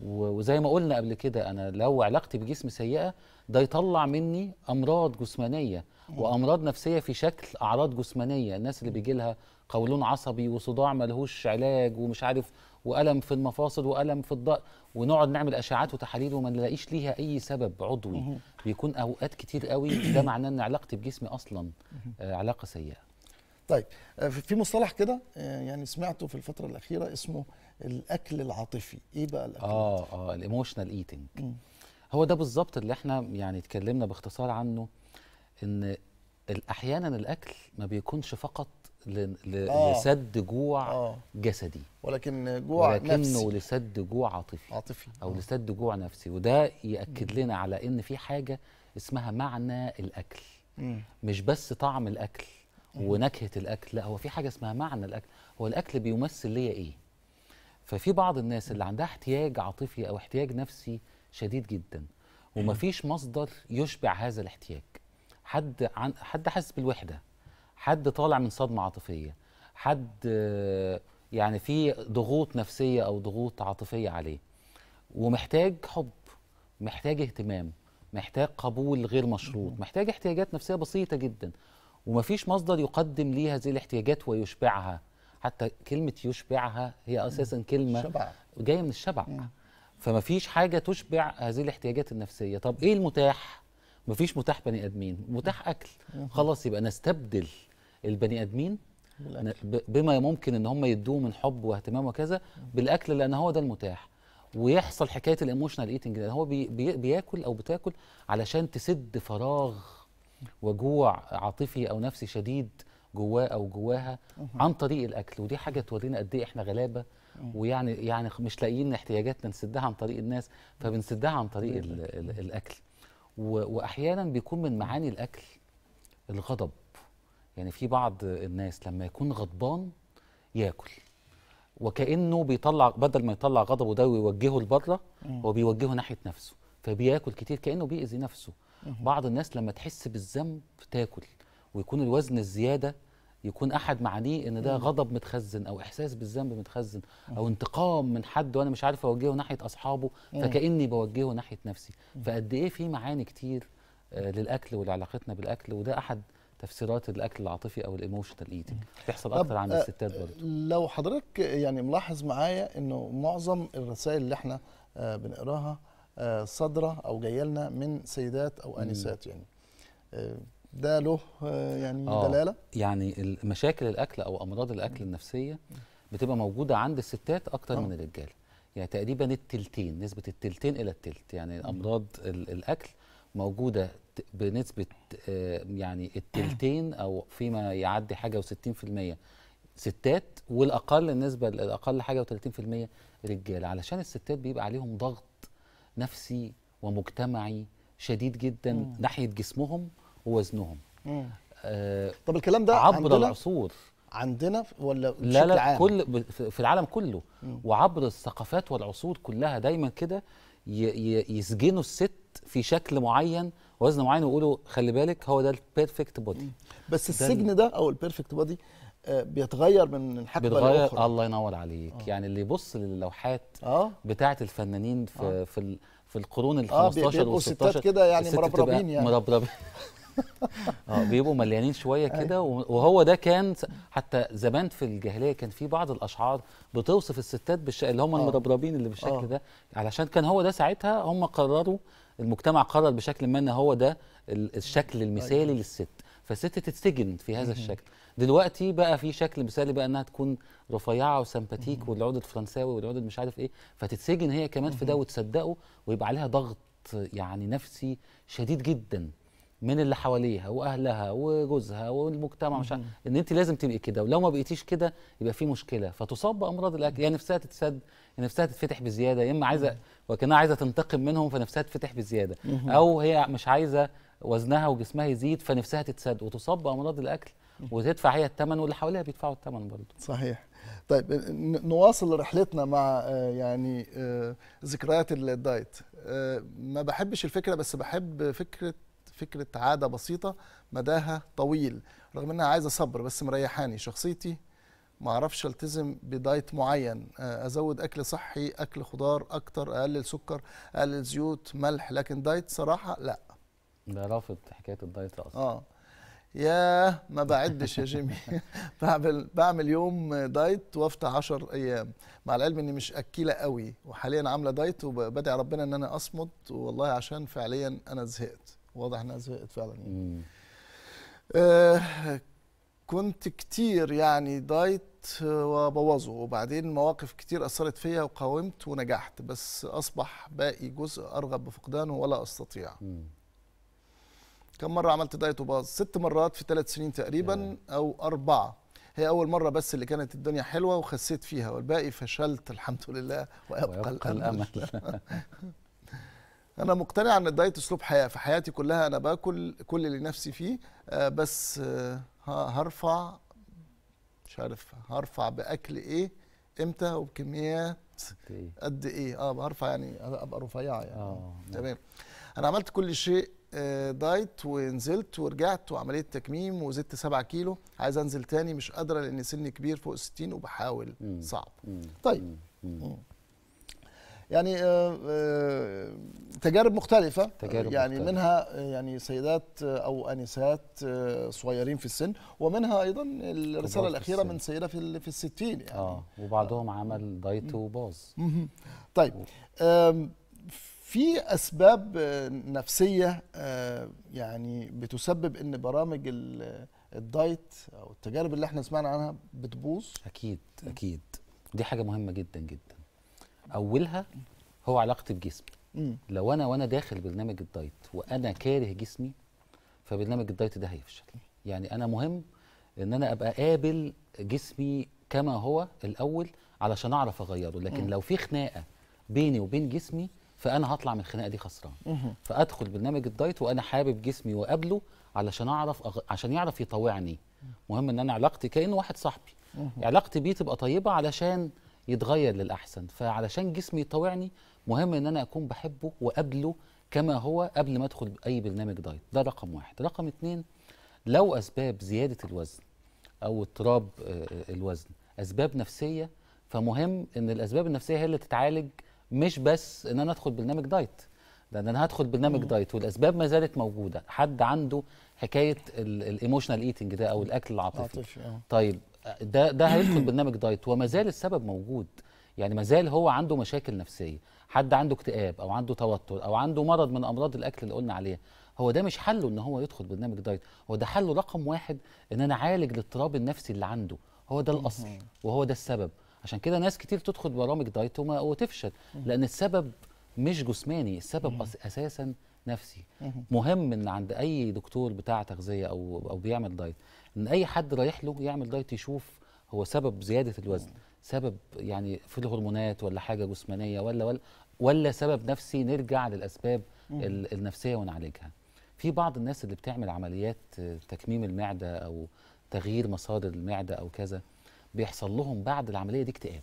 وزي ما قلنا قبل كده انا لو علاقتي بجسمي سيئه ده يطلع مني امراض جسمانيه وامراض نفسيه في شكل اعراض جسمانيه الناس اللي بيجي لها قولون عصبي وصداع ملهوش علاج ومش عارف والم في المفاصل والم في الضغط ونقعد نعمل اشعاعات وتحاليل وما نلاقيش ليها اي سبب عضوي بيكون اوقات كتير قوي ده معناه ان علاقتي بجسمي اصلا آه، علاقه سيئه طيب آه، في مصطلح كده آه، يعني سمعته في الفتره الاخيره اسمه الاكل العاطفي ايه بقى الاكل اه اه الايموشنال ايتينج هو ده بالظبط اللي احنا يعني اتكلمنا باختصار عنه ان احيانا الاكل ما بيكونش فقط ل... ل... آه. لسد جوع آه. جسدي ولكن جوع ولكنه نفسي ولكنه لسد جوع عاطفي عاطفي او آه. لسد جوع نفسي وده ياكد م. لنا على ان في حاجه اسمها معنى الاكل م. مش بس طعم الاكل م. ونكهه الاكل لا هو في حاجه اسمها معنى الاكل هو الاكل بيمثل ليا ايه ففي بعض الناس اللي عندها احتياج عاطفي او احتياج نفسي شديد جدا ومفيش مصدر يشبع هذا الاحتياج حد عن حد حاسس بالوحده حد طالع من صدمه عاطفيه حد يعني في ضغوط نفسيه او ضغوط عاطفيه عليه ومحتاج حب محتاج اهتمام محتاج قبول غير مشروط محتاج احتياجات نفسيه بسيطه جدا ومفيش مصدر يقدم ليه هذه الاحتياجات ويشبعها حتى كلمه يشبعها هي اساسا كلمه شبع. جايه من الشبع مم. فما فيش حاجه تشبع هذه الاحتياجات النفسيه طب ايه المتاح ما فيش متاح بني ادمين متاح اكل خلاص يبقى نستبدل البني ادمين بما ممكن ان هم يدوه من حب واهتمام وكذا بالاكل لان هو ده المتاح ويحصل حكايه الايموشنال ايتنج لان هو بي بي بياكل او بتاكل علشان تسد فراغ وجوع عاطفي او نفسي شديد جواه او جواها عن طريق الاكل ودي حاجه تورينا قد ايه احنا غلابه ويعني يعني مش لاقيين احتياجاتنا نسدها عن طريق الناس فبنسدها عن طريق الـ الـ الاكل واحيانا بيكون من معاني الاكل الغضب يعني في بعض الناس لما يكون غضبان ياكل وكانه بيطلع بدل ما يطلع غضبه ده ويوجهه لبره هو بيوجهه ناحيه نفسه فبياكل كتير كانه بيأذي نفسه بعض الناس لما تحس بالذنب تاكل ويكون الوزن الزياده يكون احد معانيه ان ده غضب متخزن او احساس بالذنب متخزن او انتقام من حد وانا مش عارف اوجهه ناحيه اصحابه فكاني بوجهه ناحيه نفسي فقد ايه في معاني كتير آه، للاكل ولعلاقتنا بالاكل وده احد تفسيرات الاكل العاطفي او الايموشنال ايتنج بتحصل اكتر عند آه، الستات برضه لو حضرتك يعني ملاحظ معايا انه معظم الرسائل اللي احنا آه، بنقراها صادره او جايه لنا من سيدات او انسات يعني ده له آه، يعني آه دلاله يعني مشاكل الاكل او امراض الاكل النفسيه بتبقى موجوده عند الستات اكتر آه. من الرجاله يعني تقريبا التلتين نسبه التلتين الى التلت يعني امراض الاكل موجوده بنسبه آه، يعني التلتين او فيما يعدي حاجه و60% ستات والاقل النسبه الاقل حاجه و30% رجاله علشان الستات بيبقى عليهم ضغط نفسي ومجتمعي شديد جدا مم. ناحيه جسمهم ووزنهم آه طب الكلام ده عبر العصور عندنا ولا بشكل لا لا عام؟ كل في العالم كله مم. وعبر الثقافات والعصور كلها دايما كده يسجنوا الست في شكل معين وزن معين ويقولوا خلي بالك هو ده البيرفكت بودي بس السجن ده او البيرفكت بودي آه، بيتغير من حقبه بيتغير لأخرى. الله ينور عليك آه. يعني اللي يبص للوحات آه. بتاعه الفنانين في آه. في القرون ال 15 وال 16 كده يعني مربربين يعني مربربين اه بيبقوا مليانين شويه أيوة. كده وهو ده كان حتى زمان في الجاهليه كان في بعض الاشعار بتوصف الستات بالش... اللي هم آه. المربربين اللي بالشكل أوه. ده علشان كان هو ده ساعتها هم قرروا المجتمع قرر بشكل ما ان هو ده الشكل أيوة. المثالي للست فالست تتسجن في هذا الشكل دلوقتي بقى في شكل مثالي بقى انها تكون رفيعه وسمباتيك والعود الفرنساوي والعود مش عارف ايه فتتسجن هي كمان في ده وتصدقه ويبقى عليها ضغط يعني نفسي شديد جدا من اللي حواليها واهلها وجوزها والمجتمع مش عارف ان انت لازم تبقي كده ولو ما بقيتيش كده يبقى في مشكله فتصاب بامراض الاكل يعني نفسها تتسد نفسها تتفتح بزياده يا اما عايزه وكانها عايزه تنتقم منهم فنفسها تتفتح بزياده او هي مش عايزه وزنها وجسمها يزيد فنفسها تتسد وتصاب بامراض الاكل وتدفع هي الثمن واللي حواليها بيدفعوا الثمن برضه صحيح طيب نواصل رحلتنا مع آه، يعني آه، ذكريات الدايت آه، ما بحبش الفكره بس بحب فكره فكره عاده بسيطه مداها طويل رغم انها عايزه صبر بس مريحاني شخصيتي ما اعرفش التزم بدايت معين آه، ازود اكل صحي اكل خضار اكتر اقلل سكر اقلل زيوت ملح لكن دايت صراحه لا ده رافض حكايه الدايت اصلا اه ياه ما بعدش يا جيمي بعمل بعمل يوم دايت وافتح 10 ايام مع العلم اني مش اكيله قوي وحاليا عامله دايت وبدعي ربنا ان انا اصمت والله عشان فعليا انا زهقت واضح انها زهقت فعلا يعني. آه كنت كتير يعني دايت آه، وبوظه وبعدين مواقف كتير اثرت فيا وقاومت ونجحت بس اصبح باقي جزء ارغب بفقدانه ولا استطيع مم. كم مره عملت دايت وباظ ست مرات في ثلاث سنين تقريبا مم. او اربعه هي اول مره بس اللي كانت الدنيا حلوه وخسيت فيها والباقي فشلت الحمد لله وابقى, ويبقى الامل انا مقتنع ان الدايت اسلوب حياه في حياتي كلها انا باكل كل اللي نفسي فيه آه، بس آه، هرفع مش عارف هرفع باكل ايه امتى وبكميات إيه؟ قد ايه اه هرفع يعني ابقى رفيعه يعني اه نعم. تمام انا عملت كل شيء آه، دايت ونزلت ورجعت وعمليه تكميم وزدت 7 كيلو عايز انزل تاني مش قادره لان سني كبير فوق 60 وبحاول صعب طيب يعني آه، آه، تجارب مختلفة تجارب يعني مختلفة. منها آه، يعني سيدات أو أنسات صغيرين في السن ومنها أيضا الرسالة الأخيرة من سيدة في في الستين يعني آه وبعضهم آه. عمل دايت وباظ طيب في أسباب نفسية يعني بتسبب إن برامج الدايت أو التجارب اللي احنا سمعنا عنها بتبوظ أكيد أكيد دي حاجة مهمة جدا جدا اولها هو علاقتي بجسمي لو انا وانا داخل برنامج الدايت وانا كاره جسمي فبرنامج الدايت ده هيفشل يعني انا مهم ان انا ابقى قابل جسمي كما هو الاول علشان اعرف اغيره لكن لو في خناقه بيني وبين جسمي فانا هطلع من الخناقه دي خسران فادخل برنامج الدايت وانا حابب جسمي واقابله علشان اعرف أغ... عشان يعرف يطوعني مهم ان انا علاقتي كانه واحد صاحبي علاقتي بيه تبقى طيبه علشان يتغير للاحسن فعلشان جسمي يطاوعني مهم ان انا اكون بحبه وقبله كما هو قبل ما ادخل اي برنامج دايت ده رقم واحد رقم اتنين لو اسباب زياده الوزن او اضطراب آه، آه، الوزن اسباب نفسيه فمهم ان الاسباب النفسيه هي اللي تتعالج مش بس ان انا ادخل برنامج دايت لان انا هدخل برنامج دايت والاسباب ما زالت موجوده حد عنده حكايه الايموشنال ايتنج ده او الاكل العاطفي آه. طيب ده ده هيدخل برنامج دايت وما زال السبب موجود يعني ما زال هو عنده مشاكل نفسيه حد عنده اكتئاب او عنده توتر او عنده مرض من امراض الاكل اللي قلنا عليها هو ده مش حله ان هو يدخل برنامج دايت هو ده حله رقم واحد ان انا اعالج الاضطراب النفسي اللي عنده هو ده الاصل وهو ده السبب عشان كده ناس كتير تدخل برامج دايت وما وتفشل لان السبب مش جسماني السبب اساسا نفسي مهم ان عند اي دكتور بتاع تغذيه او او بيعمل دايت ان اي حد رايح له يعمل دايت يشوف هو سبب زياده الوزن سبب يعني في الهرمونات ولا حاجه جسمانيه ولا ولا ولا سبب نفسي نرجع للاسباب النفسيه ونعالجها في بعض الناس اللي بتعمل عمليات تكميم المعده او تغيير مصادر المعده او كذا بيحصل لهم بعد العمليه دي اكتئاب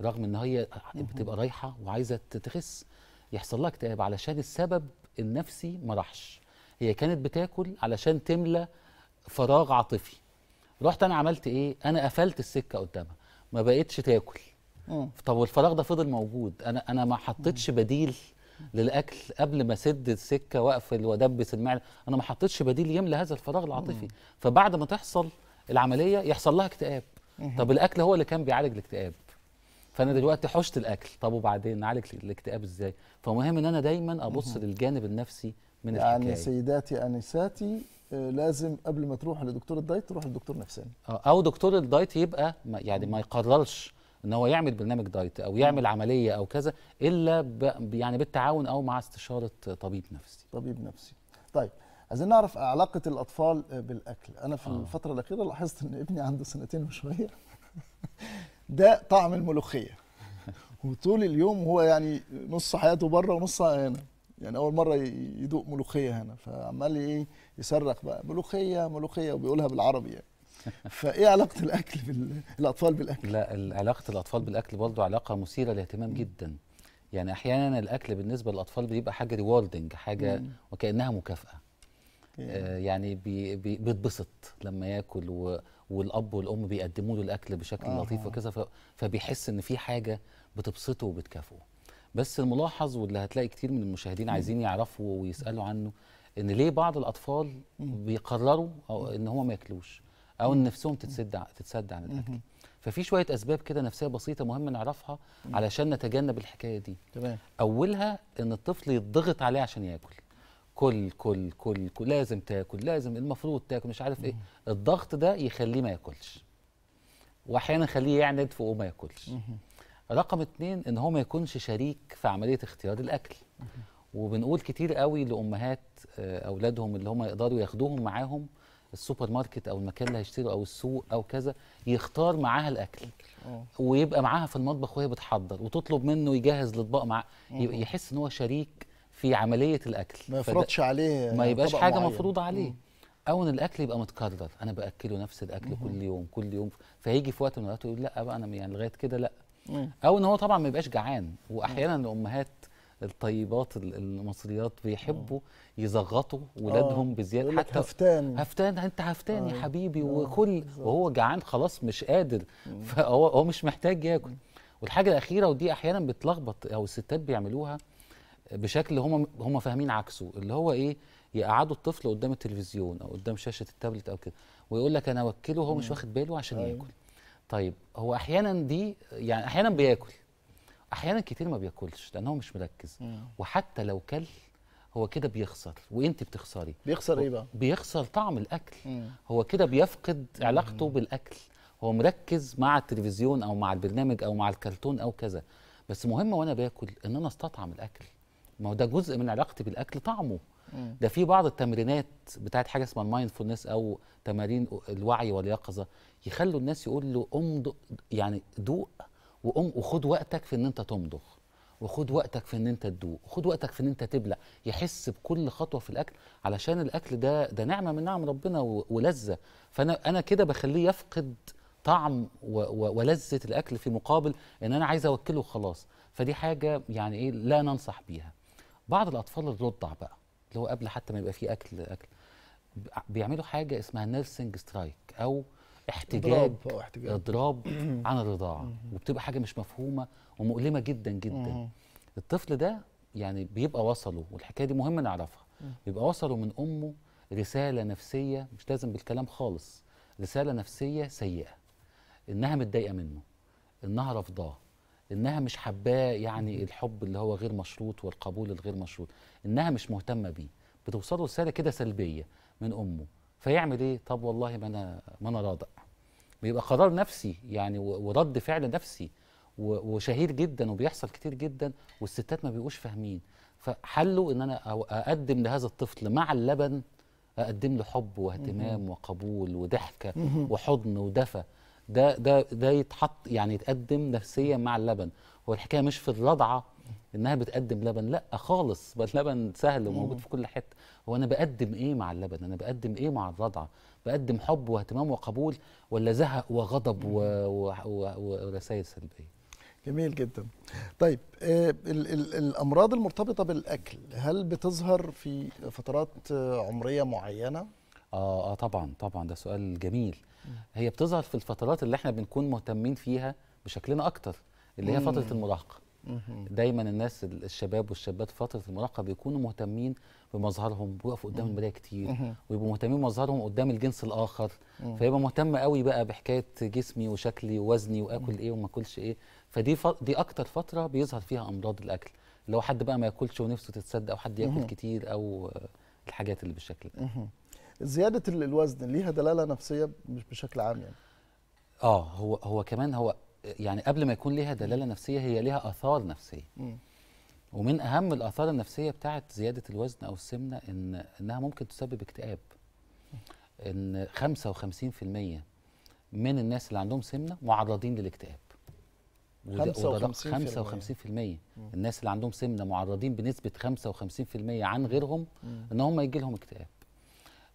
رغم ان هي بتبقى رايحه وعايزه تخس يحصل لها اكتئاب علشان السبب النفسي ما راحش هي كانت بتاكل علشان تملى فراغ عاطفي رحت انا عملت ايه انا قفلت السكه قدامها ما بقتش تاكل مم. طب والفراغ ده فضل موجود انا انا ما حطيتش بديل للاكل قبل ما اسد السكه واقفل وادبس المعده انا ما حطيتش بديل يملى هذا الفراغ العاطفي فبعد ما تحصل العمليه يحصل لها اكتئاب طب الاكل هو اللي كان بيعالج الاكتئاب فانا دلوقتي حشت الاكل طب وبعدين نعالج الاكتئاب ازاي فمهم ان انا دايما ابص للجانب النفسي من يعني الحكايه يعني سيداتي انساتي آه، لازم قبل ما تروح لدكتور الدايت تروح لدكتور نفساني آه، او دكتور الدايت يبقى يعني ما يقررش ان هو يعمل برنامج دايت او يعمل عمليه او كذا الا يعني بالتعاون او مع استشاره طبيب نفسي طبيب نفسي طيب عايزين نعرف علاقه الاطفال بالاكل انا في آه. الفتره الاخيره لاحظت ان ابني عنده سنتين وشويه ده طعم الملوخيه وطول اليوم هو يعني نص حياته بره ونص هنا يعني اول مره يدوق ملوخيه هنا فعمال ايه يصرخ بقى ملوخيه ملوخيه وبيقولها بالعربي يعني فايه علاقه الاكل بالاطفال بالاكل لا علاقه الاطفال بالاكل برضه علاقه مثيره للاهتمام جدا يعني احيانا الاكل بالنسبه للاطفال بيبقى حاجه ريوردنج حاجه وكانها مكافاه إيه. آه يعني بيتبسط بي بيتبسط لما ياكل و والاب والام بيقدموا له الاكل بشكل آه. لطيف وكذا فبيحس ان في حاجه بتبسطه وبتكافئه بس الملاحظ واللي هتلاقي كتير من المشاهدين عايزين يعرفوا ويسالوا عنه ان ليه بعض الاطفال بيقرروا او ان هم ما ياكلوش او ان نفسهم تتسد تتسد عن الاكل ففي شويه اسباب كده نفسيه بسيطه مهم نعرفها علشان نتجنب الحكايه دي تمام اولها ان الطفل يضغط عليه عشان ياكل كل كل كل, كل لازم تاكل لازم المفروض تاكل مش عارف ايه الضغط ده يخليه ما ياكلش واحيانا يخليه يعند فوق ما ياكلش رقم اتنين ان هو ما يكونش شريك في عمليه اختيار الاكل وبنقول كتير قوي لامهات آه، اولادهم اللي هم يقدروا ياخدوهم معاهم السوبر ماركت او المكان اللي هيشتروا او السوق او كذا يختار معاها الاكل أوه. اه. ويبقى معاها في المطبخ وهي بتحضر وتطلب منه يجهز الاطباق مع يحس ان هو شريك في عمليه الاكل ما يفرضش عليه ما يبقاش حاجه مفروضه عليه مم. او ان الاكل يبقى متكرر انا باكله نفس الاكل مم. كل يوم كل يوم فهيجي في وقت من الاوقات يقول لا بقى انا يعني لغايه كده لا مم. او ان هو طبعا ما يبقاش جعان واحيانا الامهات الطيبات المصريات بيحبوا آه. يزغطوا ولادهم آه. بزياده حتى هفتان هفتان انت هفتان يا آه. حبيبي وكل وهو جعان خلاص مش قادر فهو هو مش محتاج ياكل والحاجه الاخيره ودي احيانا بتلخبط او الستات بيعملوها بشكل هم هم فاهمين عكسه اللي هو ايه يقعدوا الطفل قدام التلفزيون او قدام شاشه التابلت او كده ويقول لك انا اوكله وهو مش واخد باله عشان أيوه. ياكل طيب هو احيانا دي يعني احيانا بياكل احيانا كتير ما بياكلش لان هو مش مركز وحتى لو كل هو كده بيخسر وانت بتخسري بيخسر ايه بقى بيخسر طعم الاكل مم. هو كده بيفقد علاقته مم. بالاكل هو مركز مع التلفزيون او مع البرنامج او مع الكرتون او كذا بس مهم وانا باكل ان انا استطعم الاكل ما هو ده جزء من علاقتي بالاكل طعمه ده في بعض التمرينات بتاعت حاجه اسمها المايندفولنس او تمارين الوعي واليقظه يخلوا الناس يقول له امضغ يعني دوق وقوم وخد وقتك في ان انت تمضغ وخد وقتك في ان انت تدوق خد وقتك في ان انت تبلع يحس بكل خطوه في الاكل علشان الاكل ده ده نعمه من نعم ربنا ولذه فانا انا كده بخليه يفقد طعم ولذه الاكل في مقابل ان انا عايز اوكله وخلاص فدي حاجه يعني ايه لا ننصح بيها بعض الاطفال الرضع بقى اللي هو قبل حتى ما يبقى فيه اكل اكل بيعملوا حاجه اسمها نيرسنج سترايك او احتجاج اضراب, عن الرضاعه وبتبقى حاجه مش مفهومه ومؤلمه جدا جدا الطفل ده يعني بيبقى وصله والحكايه دي مهم نعرفها بيبقى وصله من امه رساله نفسيه مش لازم بالكلام خالص رساله نفسيه سيئه انها متضايقه منه انها رافضاه انها مش حباه يعني الحب اللي هو غير مشروط والقبول الغير مشروط انها مش مهتمه بيه بتوصله رساله كده سلبيه من امه فيعمل ايه طب والله ما انا ما انا راضع بيبقى قرار نفسي يعني ورد فعل نفسي وشهير جدا وبيحصل كتير جدا والستات ما بيبقوش فاهمين فحله ان انا اقدم لهذا الطفل مع اللبن اقدم له حب واهتمام وقبول وضحكه وحضن ودفى ده ده ده يتحط يعني يتقدم نفسيا مع اللبن هو الحكايه مش في الرضعه انها بتقدم لبن لا خالص بل لبن سهل وموجود في كل حته هو انا بقدم ايه مع اللبن انا بقدم ايه مع الرضعه بقدم حب واهتمام وقبول ولا زهق وغضب ورسائل سلبيه جميل جدا طيب آه، الامراض المرتبطه بالاكل هل بتظهر في فترات عمريه معينه اه اه طبعا طبعا ده سؤال جميل هي بتظهر في الفترات اللي احنا بنكون مهتمين فيها بشكلنا اكتر اللي هي فتره المراهقه دايما الناس الشباب والشابات في فتره المراهقه بيكونوا مهتمين بمظهرهم بيقفوا قدام المرايه كتير ويبقوا مهتمين بمظهرهم قدام الجنس الاخر فيبقى مهتم قوي بقى بحكايه جسمي وشكلي ووزني واكل ايه وما اكلش ايه فدي ف... دي اكتر فتره بيظهر فيها امراض الاكل لو حد بقى ما ياكلش ونفسه تتسد او حد ياكل كتير او الحاجات اللي بالشكل ده زياده الوزن ليها دلاله نفسيه مش بشكل عام يعني اه هو هو كمان هو يعني قبل ما يكون ليها دلاله نفسيه هي ليها اثار نفسيه م. ومن اهم الاثار النفسيه بتاعه زياده الوزن او السمنه ان انها ممكن تسبب اكتئاب ان 55% من الناس اللي عندهم سمنه معرضين للاكتئاب وده 55% الناس اللي عندهم سمنه معرضين بنسبه 55% عن غيرهم ان هم يجي لهم اكتئاب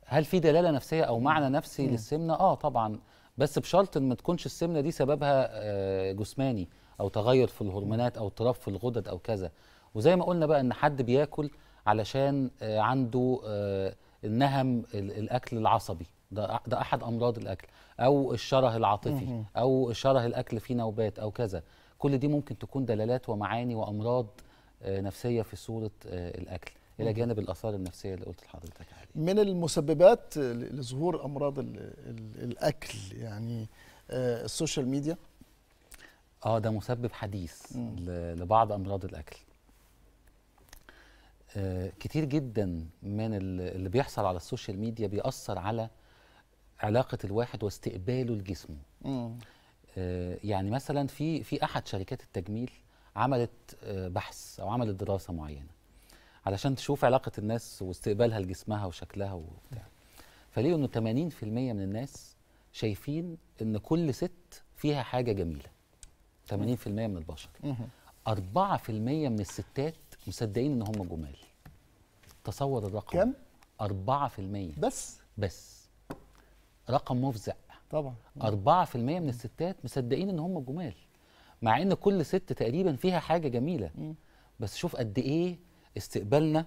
هل في دلاله نفسيه او معنى نفسي للسمنه اه طبعا بس بشرط ان ما تكونش السمنه دي سببها آه، جسماني او تغير في الهرمونات او اضطراب في الغدد او كذا وزي ما قلنا بقى ان حد بياكل علشان آه، عنده آه، النهم الاكل العصبي ده ده احد امراض الاكل او الشره العاطفي او شره الاكل في نوبات او كذا كل دي ممكن تكون دلالات ومعاني وامراض نفسيه في صوره الاكل الى جانب الاثار النفسيه اللي قلت لحضرتك عليها من المسببات لظهور امراض الاكل يعني آه، السوشيال ميديا اه ده مسبب حديث مم. لبعض امراض الاكل آه كتير جدا من اللي بيحصل على السوشيال ميديا بيأثر على علاقة الواحد واستقباله لجسمه آه يعني مثلا في في أحد شركات التجميل عملت آه بحث أو عملت دراسة معينة علشان تشوف علاقه الناس واستقبالها لجسمها وشكلها وبتاع فليه انه 80% من الناس شايفين ان كل ست فيها حاجه جميله 80% من البشر 4% من الستات مصدقين ان هم جمال تصور الرقم كم 4% بس بس رقم مفزع طبعا 4% من الستات مصدقين ان هم جمال مع ان كل ست تقريبا فيها حاجه جميله بس شوف قد ايه استقبالنا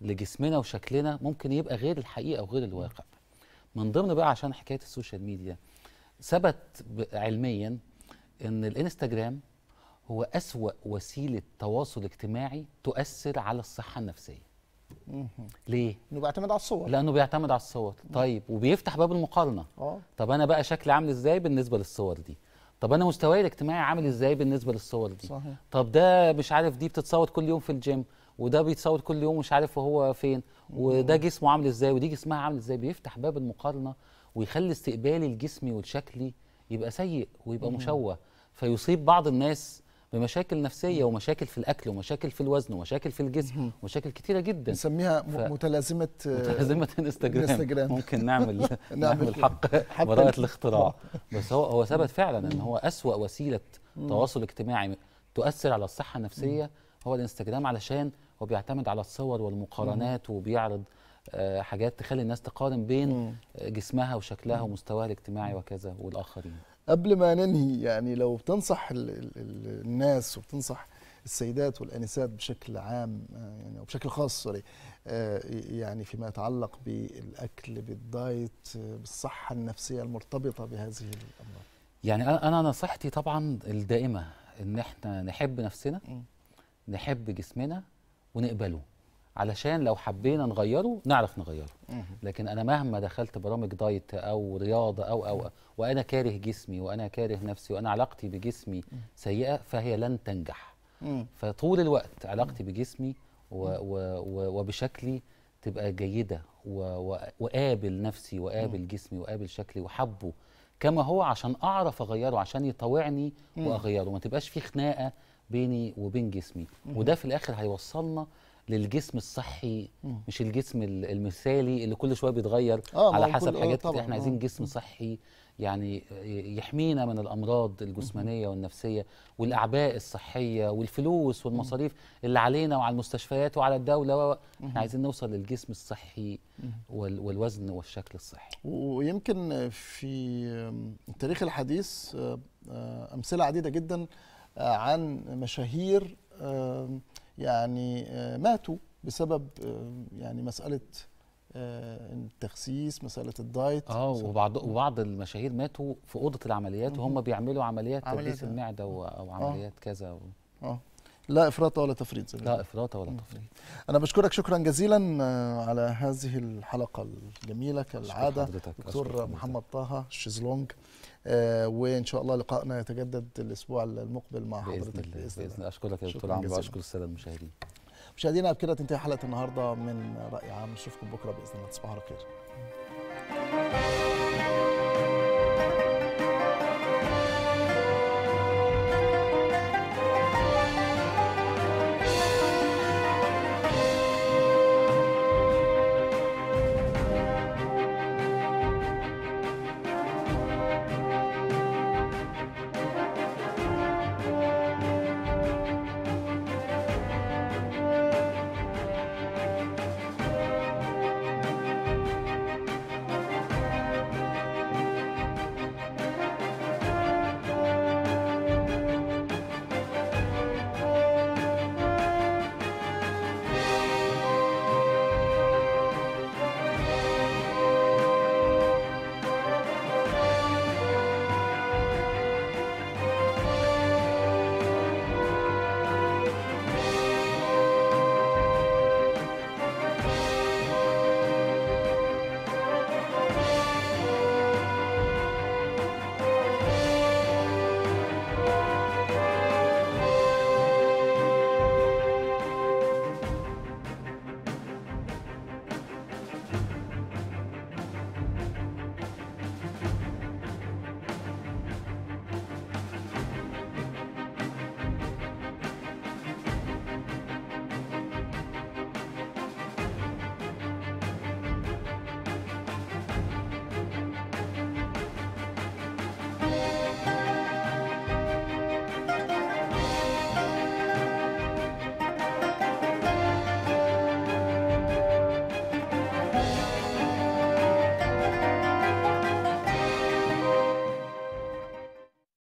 لجسمنا وشكلنا ممكن يبقى غير الحقيقه وغير الواقع من ضمن بقى عشان حكايه السوشيال ميديا ثبت علميا ان الانستجرام هو اسوا وسيله تواصل اجتماعي تؤثر على الصحه النفسيه ليه؟ انه بيعتمد على الصور لانه بيعتمد على الصور طيب وبيفتح باب المقارنه اه طب انا بقى شكلي عامل ازاي بالنسبه للصور دي طب انا مستواي الاجتماعي عامل ازاي بالنسبه للصور دي صحيح. طب ده مش عارف دي بتتصور كل يوم في الجيم وده بيتصور كل يوم مش عارف هو فين وده جسمه عامل ازاي ودي جسمها عامل ازاي بيفتح باب المقارنه ويخلي استقبالي الجسمي والشكلي يبقى سيء ويبقى مشوه فيصيب بعض الناس بمشاكل نفسيه ومشاكل في الاكل ومشاكل في الوزن ومشاكل في الجسم ومشاكل كتيره جدا نسميها ف... متلازمه آه، متلازمه انستغرام ممكن نعمل نعمل حق براءه الاختراع بس هو هو ثبت فعلا ان هو اسوا وسيله تواصل اجتماعي تؤثر على الصحه النفسيه هو الانستغرام علشان هو بيعتمد على الصور والمقارنات وبيعرض آه، حاجات تخلي الناس تقارن بين آه، جسمها وشكلها ومستواها الاجتماعي وكذا والاخرين قبل ما ننهي يعني لو بتنصح الناس وبتنصح السيدات والانسات بشكل عام آه، يعني وبشكل بشكل خاص سوري يعني فيما يتعلق بالاكل بالدايت بالصحه النفسيه المرتبطه بهذه الامراض يعني انا نصيحتي طبعا الدائمه ان احنا نحب نفسنا نحب جسمنا ونقبله علشان لو حبينا نغيره نعرف نغيره لكن انا مهما دخلت برامج دايت او رياضه او او وانا كاره جسمي وانا كاره نفسي وانا علاقتي بجسمي سيئه فهي لن تنجح فطول الوقت علاقتي بجسمي و و و وبشكلي تبقى جيده وقابل نفسي وقابل جسمي وقابل شكلي وحبه كما هو عشان اعرف اغيره عشان يطاوعني واغيره ما تبقاش في خناقه بيني وبين جسمي وده في الاخر هيوصلنا للجسم الصحي مش الجسم المثالي اللي كل شويه بيتغير آه على حسب آه، حاجات آه احنا عايزين جسم صحي يعني يحمينا من الامراض الجسمانيه والنفسيه والاعباء الصحيه والفلوس والمصاريف اللي علينا وعلى المستشفيات وعلى الدوله احنا عايزين نوصل للجسم الصحي والوزن والشكل الصحي ويمكن في التاريخ الحديث آه، آه، امثله عديده جدا آه، عن مشاهير يعني آه، ماتوا بسبب يعني مساله آه، التخسيس مساله الدايت اه وبعض وبعض المشاهير ماتوا في اوضه العمليات وهم بيعملوا عمليات تخسيس المعده او عمليات كذا و... اه لا افراط ولا تفريط لا افراط ولا تفريط انا بشكرك شكرا جزيلا على هذه الحلقه الجميله كالعاده دكتور محمد طه الشيزلونج آه، وان شاء الله لقائنا يتجدد الاسبوع المقبل مع بإذن حضرتك الله. باذن الله اشكرك يا دكتور عمرو واشكر الساده المشاهدين مشاهدينا بكده تنتهي حلقه النهارده من راي عام نشوفكم بكره باذن الله تصبحوا على خير